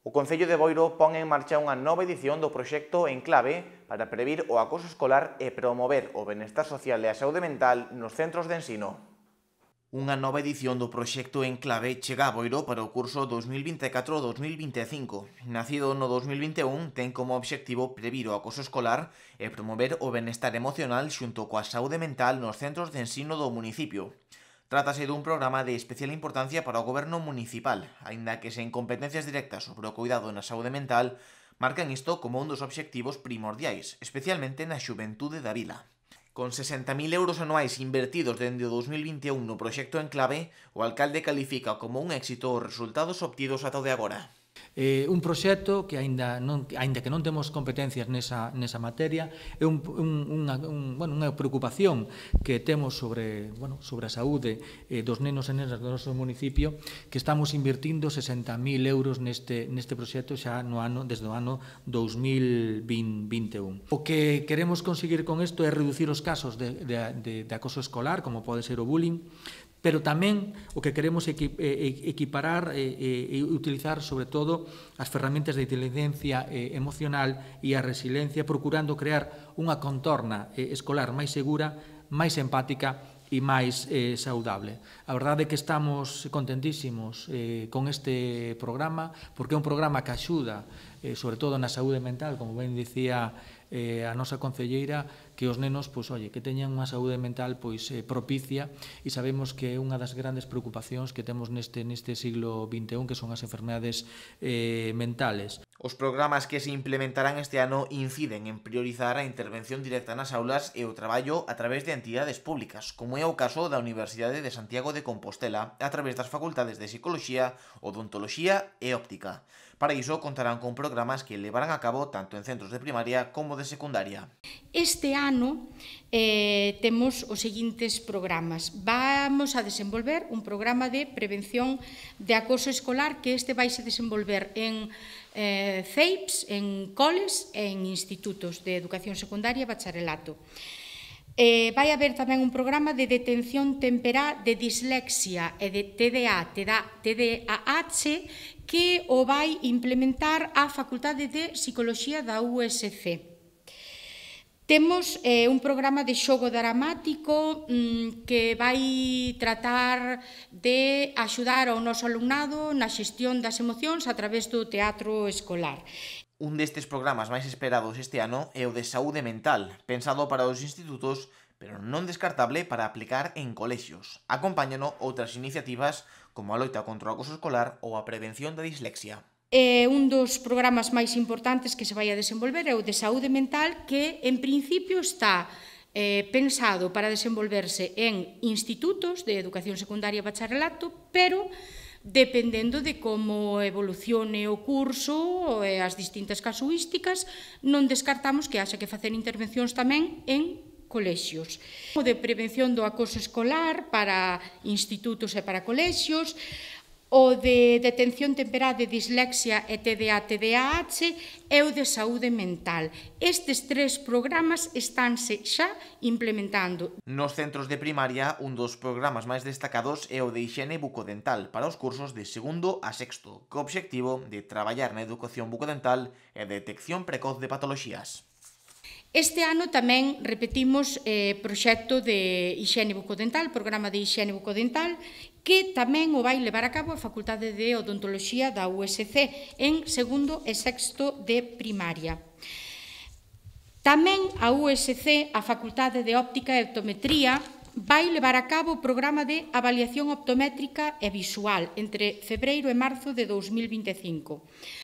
O Concello de Boiro pon en marcha unha nova edición do proxecto En Clave para previr o acoso escolar e promover o benestar social e a saúde mental nos centros de ensino. Unha nova edición do proxecto En Clave chega a Boiro para o curso 2024-2025. Nacido no 2021, ten como obxectivo previr o acoso escolar e promover o benestar emocional xunto coa saúde mental nos centros de ensino do municipio. Trátase dun programa de especial importancia para o goberno municipal, aínda que sen competencias directas sobre o cuidado na saúde mental, marcan isto como un dos obxectivos primordiais, especialmente na xuventude da vila. Con 60.000 euros anuais invertidos dende o 2021 no proxecto en clave, o alcalde califica como un éxito os resultados obtidos ata o de agora. Eh, un proxecto que aínda non aínda que non temos competencias nesa nesa materia, é un un unha un, bueno, unha preocupación que temos sobre, bueno, sobre a saúde eh, dos nenos e nenas do noso municipio, que estamos invertindo 60.000 euros neste neste proxecto xa no ano desde o ano 2021. O que queremos conseguir con isto é reducir os casos de de de, de acoso escolar, como pode ser o bullying, Pero tamén o que queremos eh, equiparar eh, eh, e utilizar, sobre todo, as ferramentas de inteligencia emocional e a resiliencia, procurando crear unha contorna escolar máis segura, máis empática e máis eh, saudable. A verdade é que estamos contentísimos eh, con este programa, porque é un programa que axuda, eh, sobre todo na saúde mental, como ben dicía eh, a nosa concelleira, que os nenos, pois, olle, que teñan unha saúde mental pois eh, propicia e sabemos que é unha das grandes preocupacións que temos neste neste siglo XXI que son as enfermedades eh, mentales. Os programas que se implementarán este ano inciden en priorizar a intervención directa nas aulas e o traballo a través de entidades públicas, como é o caso da Universidade de Santiago de Compostela, a través das facultades de Psicología, Odontoloxía e Óptica. Para iso contarán con programas que levarán a cabo tanto en centros de primaria como de secundaria. Este ano eh, temos os seguintes programas. Vamos a desenvolver un programa de prevención de acoso escolar que este vai se desenvolver en eh, CEIPs, en coles e en institutos de educación secundaria e bacharelato. Eh, vai haber tamén un programa de detención temperá de dislexia e de TDA, TDAH, que o vai implementar a Facultade de Psicología da USC. Temos eh, un programa de xogo dramático mmm, que vai tratar de axudar ao noso alumnado na xestión das emocións a través do teatro escolar. Un destes programas máis esperados este ano é o de saúde mental, pensado para os institutos, pero non descartable para aplicar en colexios. Acompáñano outras iniciativas como a loita contra o acoso escolar ou a prevención da dislexia. É un dos programas máis importantes que se vai a desenvolver é o de saúde mental que en principio está eh, pensado para desenvolverse en institutos de educación secundaria e bacharelato, pero dependendo de como evolucione o curso e as distintas casuísticas, non descartamos que haxa que facer intervencións tamén en colexios. O de prevención do acoso escolar para institutos e para colexios, o de detención temperada de dislexia e TDA-TDAH e o de saúde mental. Estes tres programas estánse xa implementando. Nos centros de primaria, un dos programas máis destacados é o de higiene bucodental para os cursos de segundo a sexto, co obxectivo de traballar na educación bucodental e detección precoz de patoloxías. Este ano tamén repetimos eh, proxecto de higiene bucodental, programa de higiene bucodental, que tamén o vai levar a cabo a Facultade de Odontoloxía da USC en segundo e sexto de primaria. Tamén a USC, a Facultade de Óptica e Optometría, vai levar a cabo o programa de avaliación optométrica e visual entre febreiro e marzo de 2025.